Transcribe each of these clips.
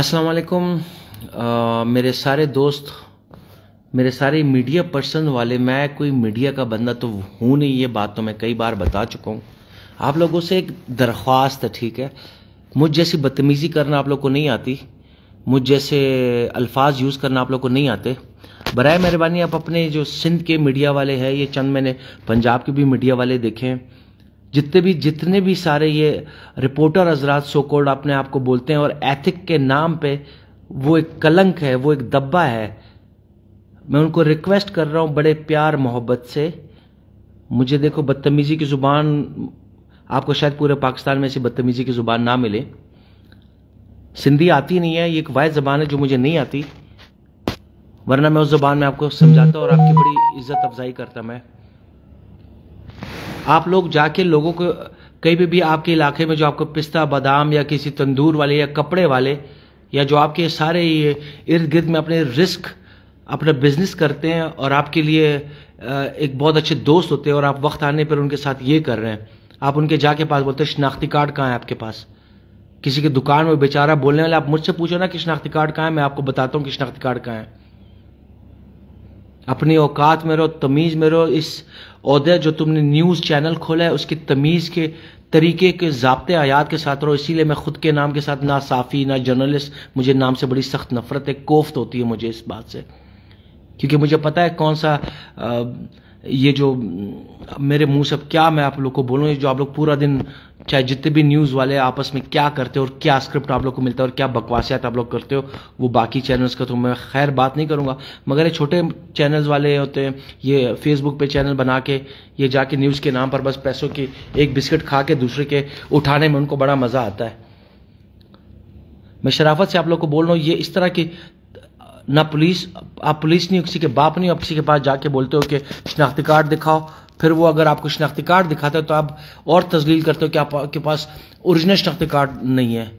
अस्सलाम वालेकुम uh, मेरे सारे दोस्त मेरे सारे मीडिया पर्सन वाले मैं कोई मीडिया का बंदा तो हूँ नहीं ये बात तो मैं कई बार बता चुका हूँ आप लोगों से एक दरख्वास्त है ठीक है मुझ जैसी बदतमीज़ी करना आप लोग को नहीं आती मुझ जैसे अल्फाज यूज़ करना आप लोग को नहीं आते बर मेहरबानी आप अपने जो सिंध के मीडिया वाले हैं ये चंद मैंने पंजाब के भी मीडिया वाले देखे हैं जितने भी जितने भी सारे ये रिपोर्टर हजरात सोकोड अपने आप को बोलते हैं और एथिक के नाम पे वो एक कलंक है वो एक दब्बा है मैं उनको रिक्वेस्ट कर रहा हूँ बड़े प्यार मोहब्बत से मुझे देखो बदतमीज़ी की ज़ुबान आपको शायद पूरे पाकिस्तान में ऐसी बदतमीज़ी की ज़ुबान ना मिले सिंधी आती नहीं है ये एक वायद ज़बान है जो मुझे नहीं आती वरना मैं उस ज़बान में आपको समझाता और आपकी बड़ी इज़्ज़त अफजाई करता मैं आप लोग जाके लोगों को कहीं भी, भी आपके इलाके में जो आपको पिस्ता बादाम या किसी तंदूर वाले या कपड़े वाले या जो आपके सारे इर्द गिर्द में अपने रिस्क अपना बिजनेस करते हैं और आपके लिए एक बहुत अच्छे दोस्त होते हैं और आप वक्त आने पर उनके साथ ये कर रहे हैं आप उनके जाके पास बोलते हैं शनाख्ती कार्ड कहाँ है आपके पास किसी की दुकान में बेचारा बोलने वाले आप मुझसे पूछो ना कि शनाख्ती कार्ड कहाँ है मैं आपको बताता हूँ कि शनाख्ती कार्ड कहाँ है अपनी औकात में रहो तमीज़ में रहो इस अहदे जो तुमने न्यूज़ चैनल खोला है उसकी तमीज़ के तरीके के जबते आयात के साथ रहो इसीलिए मैं खुद के नाम के साथ ना साफ़ी ना जर्नलिस्ट मुझे नाम से बड़ी सख्त नफरत है कोफ्त होती है मुझे इस बात से क्योंकि मुझे पता है कौन सा आ, ये जो मेरे मुंह से क्या मैं आप लोग को बोलूँ जो आप लोग पूरा दिन चाहे जितने भी न्यूज़ वाले आपस में क्या करते हो और क्या स्क्रिप्ट आप लोग को मिलता है और क्या बकवासियात आप लोग करते हो वो बाकी चैनल्स का तो मैं खैर बात नहीं करूँगा मगर ये छोटे चैनल्स वाले होते हैं ये फेसबुक पे चैनल बना के ये जाके न्यूज़ के नाम पर बस पैसों की एक बिस्किट खा के दूसरे के उठाने में उनको बड़ा मज़ा आता है मैं शराफत से आप लोग को बोल रहा हूँ ये इस तरह की ना पुलिस आप पुलिस नहीं किसी के बाप नहीं आप किसी के पास जाके बोलते हो कि शिनाख्ती कार्ड दिखाओ फिर वो अगर आपको शिनाख्ती कार्ड दिखाते हो तो आप और तजलील करते हो कि आपके पास ओरिजिनल शनाख्ती कार्ड नहीं है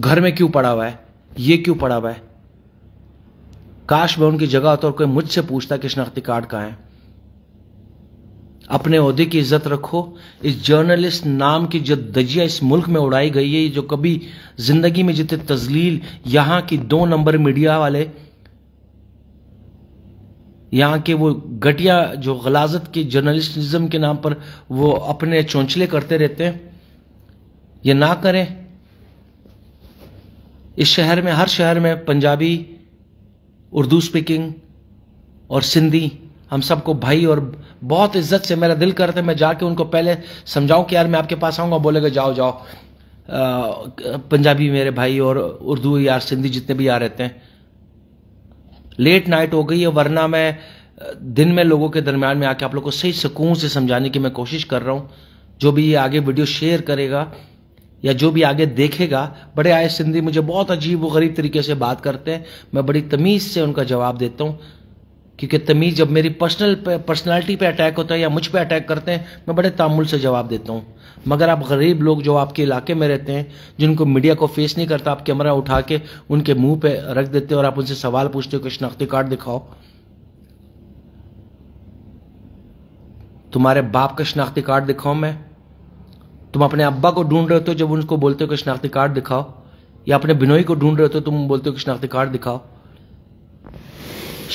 घर में क्यों पड़ा हुआ है ये क्यों पड़ा हुआ है काश मैं उनकी जगह होता और कोई मुझसे पूछता कि शिनाख्ती कार्ड कहाँ है अपने अहदे की इज्जत रखो इस जर्नलिस्ट नाम की जो दजिया इस मुल्क में उड़ाई गई है जो कभी जिंदगी में जितने तजलील यहां की दो नंबर मीडिया वाले यहां के वो घटिया जो गलाजत के जर्नलिस्टिज्म के नाम पर वो अपने चौंचले करते रहते हैं ये ना करें इस शहर में हर शहर में पंजाबी उर्दू स्पीकिंग और सिंधी हम सबको भाई और बहुत इज्जत से मेरा दिल करते मैं जाके उनको पहले समझाऊं कि यार मैं आपके पास आऊंगा बोलेगा जाओ जाओ पंजाबी मेरे भाई और उर्दू यार सिंधी जितने भी आ रहते हैं लेट नाइट हो गई है वरना मैं दिन में लोगों के दरमियान में आके आप लोग को सही सुकून से समझाने की मैं कोशिश कर रहा हूँ जो भी ये आगे वीडियो शेयर करेगा या जो भी आगे देखेगा बड़े आए सिंधी मुझे बहुत अजीब व गरीब तरीके से बात करते हैं मैं बड़ी तमीज़ से उनका जवाब देता हूँ क्योंकि तमीज़ जब मेरी पर्सनल पर्सनालिटी पे अटैक होता है या मुझ पे अटैक करते हैं मैं बड़े तामुल से जवाब देता हूँ मगर आप गरीब लोग जो आपके इलाके में रहते हैं जिनको मीडिया को फेस नहीं करता आप कैमरा उठा के उनके मुंह पे रख देते हो और आप उनसे सवाल पूछते हो कि शनाख्ती कार्ड दिखाओ तुम्हारे बाप का शनाख्ती कार्ड दिखाओ मैं तुम अपने अब्बा को ढूंढ रहे हो जब उनको बोलते हो कि शनाख्ती कार्ड दिखाओ या अपने बिनोई को ढूंढ रहे हो तुम बोलते हो कि शनाख्ती कार्ड दिखाओ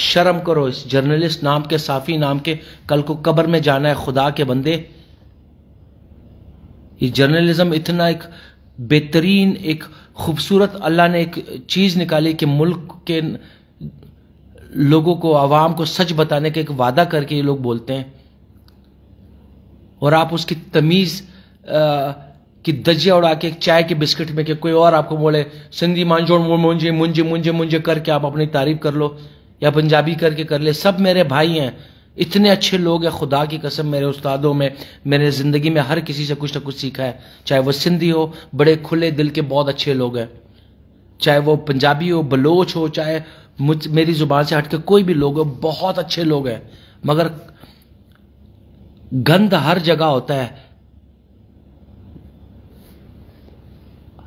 शर्म करो इस जर्नलिस्ट नाम के साफी नाम के कल को कब्र में जाना है खुदा के बंदे ये जर्नलिज्म इतना एक बेहतरीन एक खूबसूरत अल्लाह ने एक चीज़ निकाली कि मुल्क के लोगों को आवाम को सच बताने का एक वादा करके ये लोग बोलते हैं और आप उसकी तमीज़ कि दजिया उड़ा के चाय के बिस्किट में के कोई और आपको बोले सिंधी मांझोड़ मुंजे मुंजे मुंजे मुंजे करके आप अपनी तारीफ कर लो या पंजाबी करके कर ले सब मेरे भाई हैं इतने अच्छे लोग हैं खुदा की कसम मेरे उस्तादों में मैंने ज़िंदगी में हर किसी से कुछ ना कुछ सीखा है चाहे वो सिंधी हो बड़े खुले दिल के बहुत अच्छे लोग हैं चाहे वो पंजाबी हो बलोच हो चाहे मुझ मेरी ज़ुबान से हटके कोई भी लोग हो बहुत अच्छे लोग हैं मगर गंद हर जगह होता है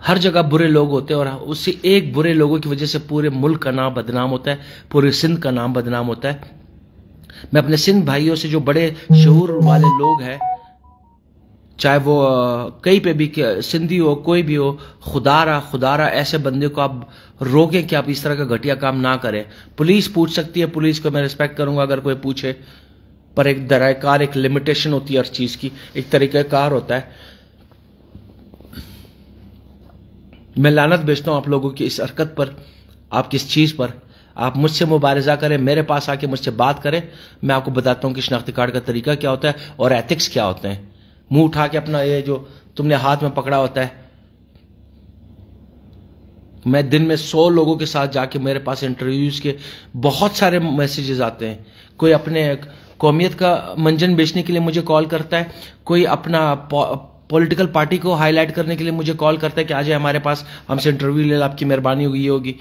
हर जगह बुरे लोग होते हैं और उसी एक बुरे लोगों की वजह से पूरे मुल्क का नाम बदनाम होता है पूरे सिंध का नाम बदनाम होता है मैं अपने सिंध भाइयों से जो बड़े शहूर वाले लोग हैं चाहे वो कहीं पे भी सिंधी हो कोई भी हो खुदारा खुदारा ऐसे बंदे को आप रोकें कि आप इस तरह का घटिया काम ना करें पुलिस पूछ सकती है पुलिस को मैं रिस्पेक्ट करूंगा अगर कोई पूछे पर एक दरायकार एक लिमिटेशन होती है हर चीज़ की एक कार होता है मैं लानत भेजता हूँ आप लोगों की इस हरकत पर आप किस चीज़ पर आप मुझसे मुबारजा करें मेरे पास आके मुझसे बात करें मैं आपको बताता हूँ कि शनाख्ती कार्ड का तरीका क्या होता है और एथिक्स क्या होते हैं मुंह उठा के अपना ये जो तुमने हाथ में पकड़ा होता है मैं दिन में सौ लोगों के साथ जाके मेरे पास इंटरव्यूज के बहुत सारे मैसेजेस आते हैं कोई अपने कौमियत का मंजन बेचने के लिए मुझे कॉल करता है कोई अपना पॉलिटिकल पार्टी को हाईलाइट करने के लिए मुझे कॉल करता है कि आ जाए हमारे पास हमसे इंटरव्यू ले आपकी मेहरबानी होगी ये होगी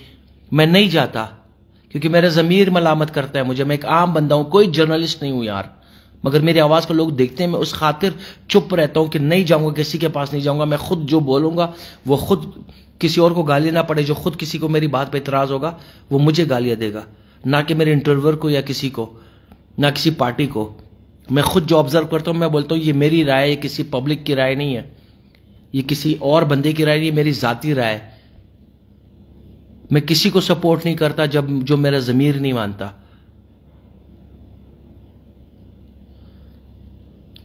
मैं नहीं जाता क्योंकि मेरा ज़मीर मलामत करता है मुझे मैं एक आम बंदा हूं कोई जर्नलिस्ट नहीं हूं यार मगर मेरी आवाज़ को लोग देखते हैं मैं उस खातिर चुप रहता हूं कि नहीं जाऊंगा किसी के पास नहीं जाऊंगा मैं खुद जो बोलूंगा वो खुद किसी और को गाली ना पड़े जो खुद किसी को मेरी बात पर इतराज़ होगा वो मुझे गालियाँ देगा ना कि मेरे इंटरव्यूर को या किसी को ना किसी पार्टी को मैं खुद जो ऑब्जर्व करता हूँ मैं बोलता हूँ ये मेरी राय ये किसी पब्लिक की राय नहीं है ये किसी और बंदे की राय नहीं मेरी ज़ाती राय है मैं किसी को सपोर्ट नहीं करता जब जो मेरा ज़मीर नहीं मानता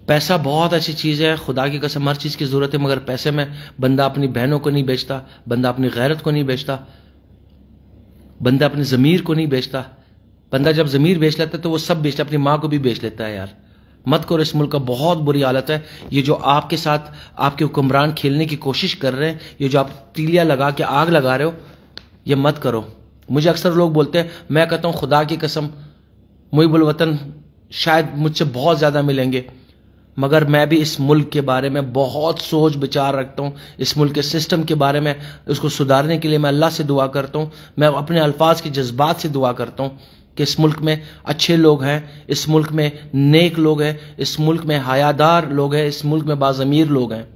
पैसा बहुत अच्छी चीज़ है खुदा की कसम हर चीज़ की ज़रूरत है मगर पैसे में बंदा अपनी बहनों को नहीं बेचता बंदा अपनी गैरत को नहीं बेचता बंदा अपने ज़मीर को नहीं बेचता बंदा जब ज़मीर बेच लेता है तो वो सब बेचता अपनी माँ को भी बेच लेता है यार मत करो इस मुल्क का बहुत बुरी हालत है ये जो आपके साथ आपके हुक्मरान खेलने की कोशिश कर रहे हैं ये जो आप तीलिया लगा के आग लगा रहे हो ये मत करो मुझे अक्सर लोग बोलते हैं मैं कहता हूँ खुदा की कसम वतन शायद मुझसे बहुत ज़्यादा मिलेंगे मगर मैं भी इस मुल्क के बारे में बहुत सोच विचार रखता हूँ इस मुल्क के सिस्टम के बारे में उसको सुधारने के लिए मैं अल्लाह से दुआ करता हूँ मैं अपने अल्फाज के जज्बात से दुआ करता हूँ कि इस मुल्क में अच्छे लोग हैं इस मुल्क में नेक लोग हैं इस मुल्क में हयादार लोग हैं इस मुल्क में बाज़मीर लोग हैं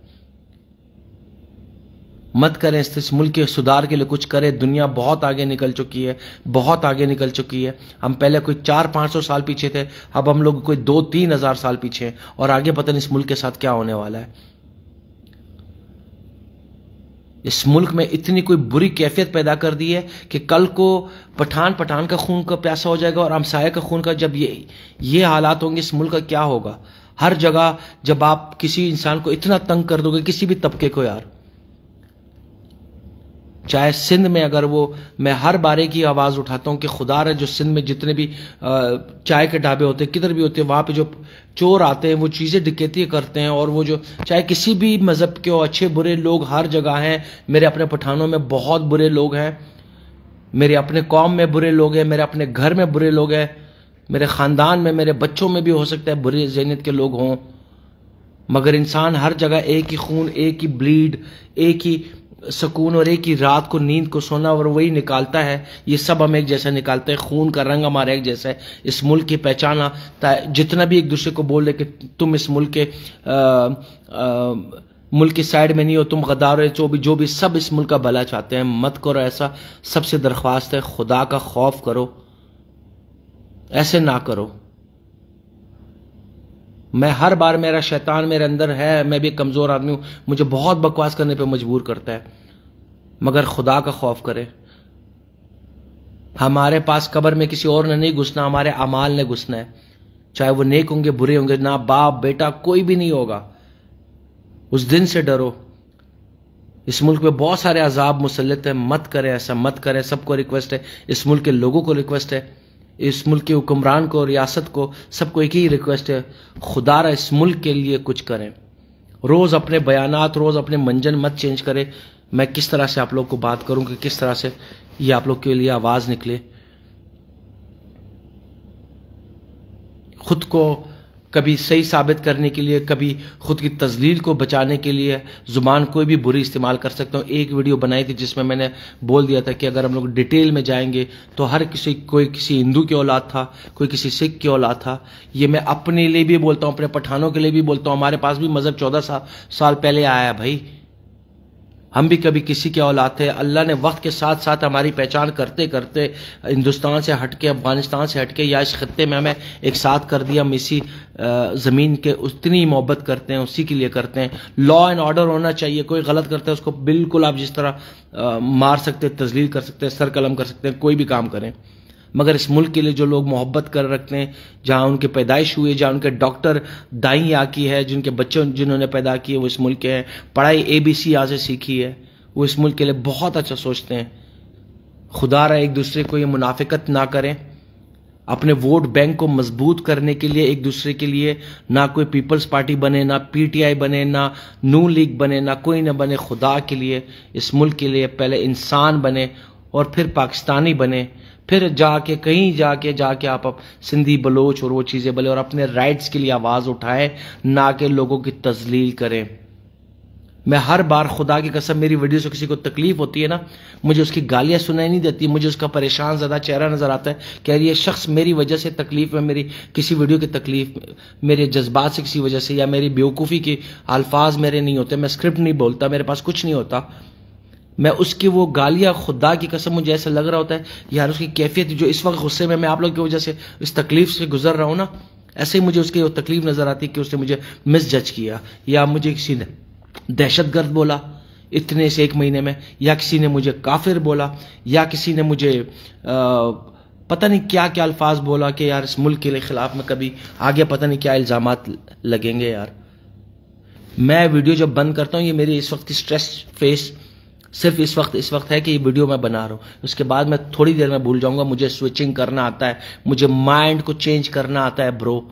मत करें इस, इस मुल्क के सुधार के लिए कुछ करें दुनिया बहुत आगे निकल चुकी है बहुत आगे निकल चुकी है हम पहले कोई चार पांच सौ साल पीछे थे अब हम लोग कोई दो तीन हज़ार साल पीछे हैं और आगे पता नहीं इस मुल्क के साथ क्या होने वाला है इस मुल्क में इतनी कोई बुरी कैफियत पैदा कर दी है कि कल को पठान पठान का खून का प्यासा हो जाएगा और हमसाया का खून का जब ये ये हालात होंगे इस मुल्क का क्या होगा हर जगह जब आप किसी इंसान को इतना तंग कर दोगे किसी भी तबके को यार चाहे सिंध में अगर वो मैं हर बारे की आवाज़ उठाता हूँ कि खुदा है जो सिंध में जितने भी चाय के ढाबे होते हैं किधर भी होते हैं वहाँ पे जो चोर आते हैं वो चीज़ें डिकेती करते हैं और वो जो चाहे किसी भी मज़हब के हो अच्छे बुरे लोग हर जगह हैं मेरे अपने पठानों में बहुत बुरे लोग हैं मेरे अपने कौम में बुरे लोग हैं मेरे अपने घर में बुरे लोग हैं मेरे ख़ानदान में मेरे बच्चों में भी हो सकता है बुरे जहनीत के लोग हों मगर इंसान हर जगह एक ही खून एक ही ब्लीड एक ही सुकून और एक ही रात को नींद को सोना और वही निकालता है ये सब हम एक जैसा निकालते हैं खून का रंग हमारा एक जैसा है इस मुल्क की पहचान जितना भी एक दूसरे को बोल रहे कि तुम इस मुल्क के मुल्क की साइड में नहीं हो तुम गदार हो जो भी जो भी सब इस मुल्क का भला चाहते हैं मत करो ऐसा सबसे दरख्वास्त है खुदा का खौफ करो ऐसे ना करो मैं हर बार मेरा शैतान मेरे अंदर है मैं भी कमज़ोर आदमी हूं मुझे बहुत बकवास करने पे मजबूर करता है मगर खुदा का खौफ करें हमारे पास कब्र में किसी और ने नहीं घुसना हमारे अमाल ने घुसना है चाहे वो नेक होंगे बुरे होंगे ना बाप बेटा कोई भी नहीं होगा उस दिन से डरो इस मुल्क में बहुत सारे अजाब मुसलित हैं मत करें ऐसा मत करें सबको रिक्वेस्ट है इस मुल्क के लोगों को रिक्वेस्ट है इस मुल्क के हुक्मरान को रियासत को सबको एक ही रिक्वेस्ट है खुदारा इस मुल्क के लिए कुछ करें रोज़ अपने बयानात रोज़ अपने मंजन मत चेंज करें मैं किस तरह से आप लोग को बात करूं कि किस तरह से ये आप लोग के लिए आवाज़ निकले खुद को कभी सही साबित करने के लिए कभी खुद की तजलील को बचाने के लिए ज़ुबान कोई भी बुरी इस्तेमाल कर सकता हूँ एक वीडियो बनाई थी जिसमें मैंने बोल दिया था कि अगर हम लोग डिटेल में जाएंगे तो हर किसी कोई किसी हिंदू की औलाद था कोई किसी सिख की औलाद था ये मैं अपने लिए भी बोलता हूँ अपने पठानों के लिए भी बोलता हूँ हमारे पास भी मज़हब चौदह सा, साल पहले आया भाई हम भी कभी किसी के औलाद थे अल्लाह ने वक्त के साथ साथ हमारी पहचान करते करते हिंदुस्तान से हटके अफगानिस्तान से हटके या इस खत्ते में हमें एक साथ कर दिया हम इसी ज़मीन के उतनी मोहब्बत करते हैं उसी के लिए करते हैं लॉ एंड ऑर्डर होना चाहिए कोई गलत करता है उसको बिल्कुल आप जिस तरह आ, मार सकते तजलील कर सकते हैं सर कलम कर सकते हैं कोई भी काम करें मगर इस मुल्क के लिए जो लोग मोहब्बत कर रखते हैं जहाँ उनके पैदाइश हुए जहाँ उनके डॉक्टर दाई या की है जिनके बच्चों जिन्होंने पैदा किए वो इस मुल्क के हैं पढ़ाई ए बी सी यहाँ से सीखी है वो इस मुल्क के लिए बहुत अच्छा सोचते हैं खुदा रहा एक दूसरे को ये मुनाफिकत ना करें अपने वोट बैंक को मजबूत करने के लिए एक दूसरे के लिए ना कोई पीपल्स पार्टी बने ना पीटीआई बने ना नू लीग बने ना कोई ना बने खुदा के लिए इस मुल्क के लिए पहले इंसान बने और फिर पाकिस्तानी बने फिर जाके कहीं जाके जाके आप, अब सिंधी बलोच और वो चीज़ें बोले और अपने राइट्स के लिए आवाज़ उठाएं ना के लोगों की तजलील करें मैं हर बार खुदा की कसम मेरी वीडियो से किसी को तकलीफ होती है ना मुझे उसकी गालियां सुनाई नहीं देती मुझे उसका परेशान ज़्यादा चेहरा नज़र आता है कह रही है शख्स मेरी वजह से तकलीफ में मेरी किसी वीडियो की तकलीफ मेरे जज्बात से किसी वजह से या मेरी बेवकूफ़ी के अल्फाज मेरे नहीं होते मैं स्क्रिप्ट नहीं बोलता मेरे पास कुछ नहीं होता मैं उसकी वो गालियां खुदा की कसम मुझे ऐसा लग रहा होता है यार उसकी कैफियत जो इस वक्त गुस्से में मैं आप लोग की वजह से इस तकलीफ से गुजर रहा हूं ना ऐसे ही मुझे उसकी वो तकलीफ नज़र आती कि उसने मुझे जज किया या मुझे किसी ने दहशत गर्द बोला इतने से एक महीने में या किसी ने मुझे काफिर बोला या किसी ने मुझे आ, पता नहीं क्या क्या अल्फाज बोला कि यार इस मुल्क के खिलाफ में कभी आगे पता नहीं क्या इल्ज़ाम लगेंगे यार मैं वीडियो जब बंद करता हूँ ये मेरी इस वक्त की स्ट्रेस फेस सिर्फ इस वक्त इस वक्त है कि ये वीडियो मैं बना रहा हूँ उसके बाद मैं थोड़ी देर में भूल जाऊंगा मुझे स्विचिंग करना आता है मुझे माइंड को चेंज करना आता है ब्रो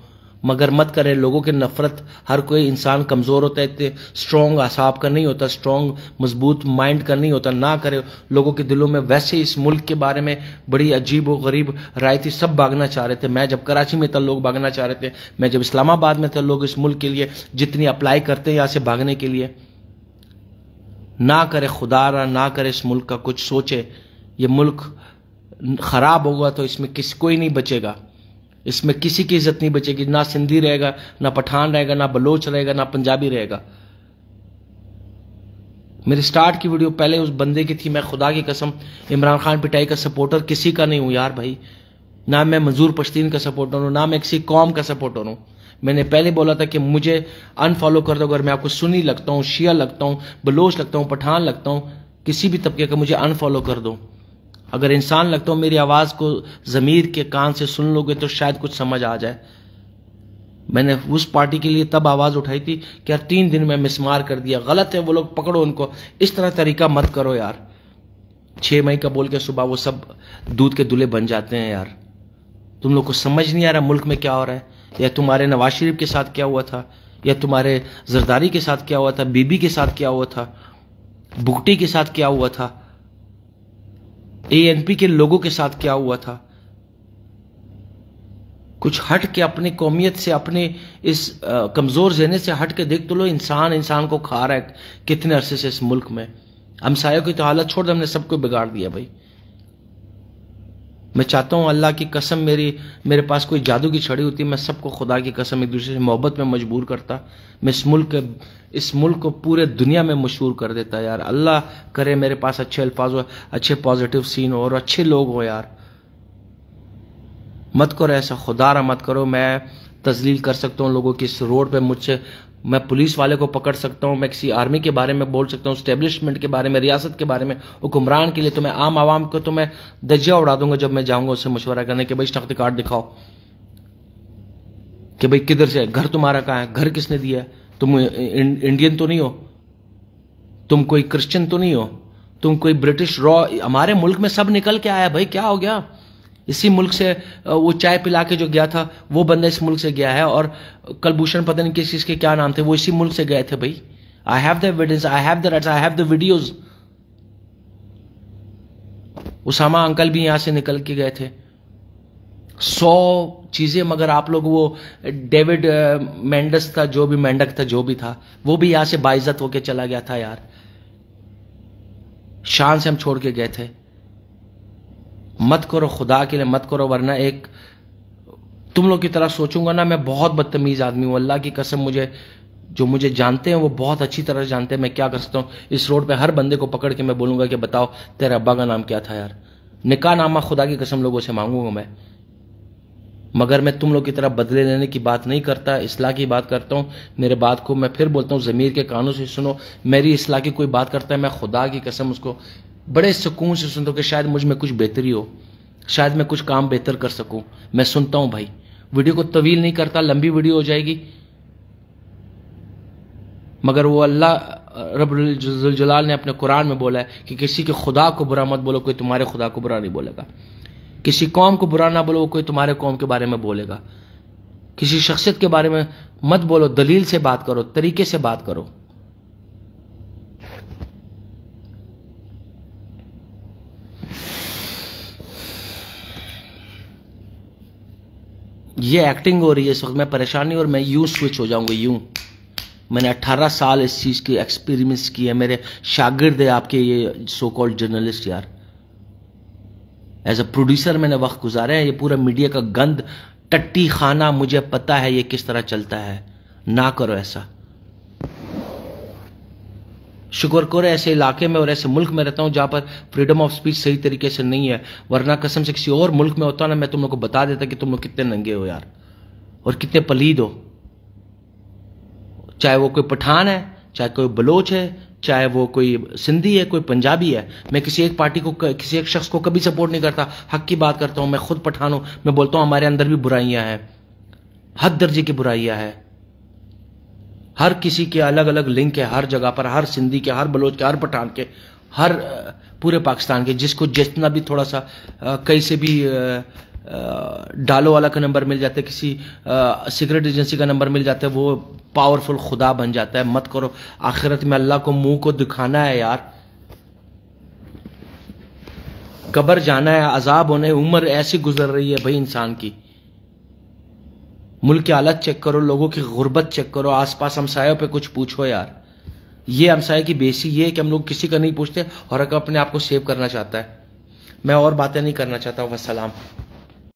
मगर मत करें लोगों के नफरत हर कोई इंसान कमज़ोर होता है इतने स्ट्रॉन्ग आसाब का नहीं होता स्ट्रॉन्ग मजबूत माइंड का नहीं होता ना करें लोगों के दिलों में वैसे इस मुल्क के बारे में बड़ी अजीब और गरीब राय थी सब भागना चाह रहे थे मैं जब कराची में था लोग भागना चाह रहे थे मैं जब इस्लामाबाद में था लोग इस मुल्क के लिए जितनी अप्लाई करते हैं यहाँ से भागने के लिए ना करे खुदा रहा ना करे इस मुल्क का कुछ सोचे ये मुल्क ख़राब होगा तो इसमें किस कोई नहीं बचेगा इसमें किसी की इज्जत नहीं बचेगी ना सिंधी रहेगा ना पठान रहेगा ना बलोच रहेगा ना पंजाबी रहेगा मेरे स्टार्ट की वीडियो पहले उस बंदे की थी मैं खुदा की कसम इमरान खान पिटाई का सपोर्टर किसी का नहीं हूं यार भाई ना मैं मंजूर पश्तीन का सपोर्टर हूं ना मैं किसी कौम का सपोर्टर हूं मैंने पहले बोला था कि मुझे अनफॉलो कर दो अगर मैं आपको सुनी लगता हूं शिया लगता हूं बलोच लगता हूं पठान लगता हूं किसी भी तबके का मुझे अनफॉलो कर दो अगर इंसान लगता हूं मेरी आवाज़ को ज़मीर के कान से सुन लोगे तो शायद कुछ समझ आ जाए मैंने उस पार्टी के लिए तब आवाज़ उठाई थी कि यार तीन दिन में मिसमार कर दिया गलत है वो लोग पकड़ो उनको इस तरह तरीका मत करो यार छह मई का बोल के सुबह वो सब दूध के दुले बन जाते हैं यार तुम लोग को समझ नहीं आ रहा मुल्क में क्या हो रहा है या तुम्हारे नवाज शरीफ के साथ क्या हुआ था या तुम्हारे जरदारी के साथ क्या हुआ था बीबी के साथ क्या हुआ था बुकटी के साथ क्या हुआ था एएनपी के लोगों के साथ क्या हुआ था कुछ हट के अपने कौमियत से अपने इस कमज़ोर जहने से हट के देख तो लो इंसान इंसान को खा रहा है कितने अरसे से इस मुल्क में हमसायों की तो हालत छोड़ दे हमने सबको बिगाड़ दिया भाई मैं चाहता हूँ अल्लाह की कसम मेरी मेरे पास कोई जादू की छड़ी होती मैं सबको खुदा की कसम एक दूसरे से मोहब्बत में मजबूर करता मैं इस मुल्क के इस मुल्क को पूरे दुनिया में मशहूर कर देता यार अल्लाह करे मेरे पास अच्छे अल्फाज हो अच्छे पॉजिटिव सीन हो और अच्छे लोग हो यार मत करो ऐसा खुदा रहा मत करो मैं तजलील कर सकता हूँ लोगों की इस रोड पर मुझसे मैं पुलिस वाले को पकड़ सकता हूँ मैं किसी आर्मी के बारे में बोल सकता हूँ स्टेब्लिशमेंट के बारे में रियासत के बारे में हुक्मरान के लिए तो मैं आम आवाम को तो मैं दजिया उड़ा दूंगा जब मैं जाऊँगा उससे मशवरा करने के भाई शख्त कार्ड दिखाओ कि भाई किधर से घर तुम्हारा कहाँ है घर किसने दिया है तुम इंडियन तो नहीं हो तुम कोई क्रिश्चियन तो नहीं हो तुम कोई ब्रिटिश रॉ हमारे मुल्क में सब निकल के आया भाई क्या हो गया इसी मुल्क से वो चाय पिला के जो गया था वो बंदा इस मुल्क से गया है और कलभूषण पता नहीं किस चीज़ के क्या नाम थे वो इसी मुल्क से गए थे भाई I have the evidence I have the rights I have the videos Usama uncle भी यहां से निकल के गए थे सौ चीजें मगर आप लोग वो डेविड मेंडस था जो भी मेंढक था जो भी था वो भी यहां से बाइज्जत होके चला गया था यार शान से हम छोड़ के गए थे मत करो खुदा के लिए मत करो वरना एक तुम लोग की तरह सोचूंगा ना मैं बहुत बदतमीज़ आदमी हूं अल्लाह की कसम मुझे जो मुझे जानते हैं वो बहुत अच्छी तरह जानते हैं मैं क्या कर सकता हूं इस रोड पे हर बंदे को पकड़ के मैं बोलूंगा कि बताओ तेरे अब्बा का नाम क्या था यार निका नामा खुदा की कसम लोगों से मांगूंगा मैं मगर मैं तुम लोग की तरह बदले लेने की बात नहीं करता इसलाह की बात करता हूं मेरे बात को मैं फिर बोलता हूं ज़मीर के कानों से सुनो मेरी इसलाह की कोई बात करता है मैं खुदा की कसम उसको बड़े सुकून से सुनता हूँ कि शायद मुझ में कुछ बेहतरी हो शायद मैं कुछ काम बेहतर कर सकूँ मैं सुनता हूँ भाई वीडियो को तवील नहीं करता लंबी वीडियो हो जाएगी मगर वो अल्लाह रबाल ने अपने कुरान में बोला है कि किसी के खुदा को बुरा मत बोलो कोई तुम्हारे खुदा को बुरा नहीं बोलेगा किसी कौम को बुरा ना बोलो वो कोई तुम्हारे कौम के बारे में बोलेगा किसी शख्सियत के बारे में मत बोलो दलील से बात करो तरीके से बात करो ये एक्टिंग हो रही है इस वक्त मैं परेशान नहीं और मैं यूं स्विच हो जाऊंगा यूं मैंने 18 साल इस चीज़ के एक्सपीरियंस किए मेरे शागिर्द है आपके ये सो कॉल्ड जर्नलिस्ट यार एज अ प्रोड्यूसर मैंने वक्त गुजारे है ये पूरा मीडिया का गंद टट्टी खाना मुझे पता है ये किस तरह चलता है ना करो ऐसा शुक्र शुक्रकोर ऐसे इलाके में और ऐसे मुल्क में रहता हूँ जहाँ पर फ्रीडम ऑफ स्पीच सही तरीके से नहीं है वरना कसम से किसी और मुल्क में होता ना मैं तुम लोग को बता देता कि तुम लोग कितने नंगे हो यार और कितने पलीद हो चाहे वो कोई पठान है चाहे कोई बलोच है चाहे वो कोई सिंधी है कोई पंजाबी है मैं किसी एक पार्टी को किसी एक शख्स को कभी सपोर्ट नहीं करता हक की बात करता हूँ मैं खुद पठान हूँ मैं बोलता हूँ हमारे अंदर भी बुराइयाँ हैं हद दर्जे की बुराइयाँ हैं हर किसी के अलग अलग लिंक है हर जगह पर हर सिंधी के हर बलोच के हर पठान के हर पूरे पाकिस्तान के जिसको जितना भी थोड़ा सा कहीं से भी डालो वाला का नंबर मिल जाता है किसी सिगरेट एजेंसी का नंबर मिल जाता है वो पावरफुल खुदा बन जाता है मत करो आखिरत में अल्लाह को मुंह को दिखाना है यार कबर जाना है अजाब होने उम्र ऐसी गुजर रही है भाई इंसान की मुल्क की हालत चेक करो लोगों की गुर्बत चेक करो आसपास हमसायों पे कुछ पूछो यार ये हमसाय की बेसी ये है कि हम लोग किसी का नहीं पूछते और अगर अपने आप को सेव करना चाहता है मैं और बातें नहीं करना चाहता हूँ वसलाम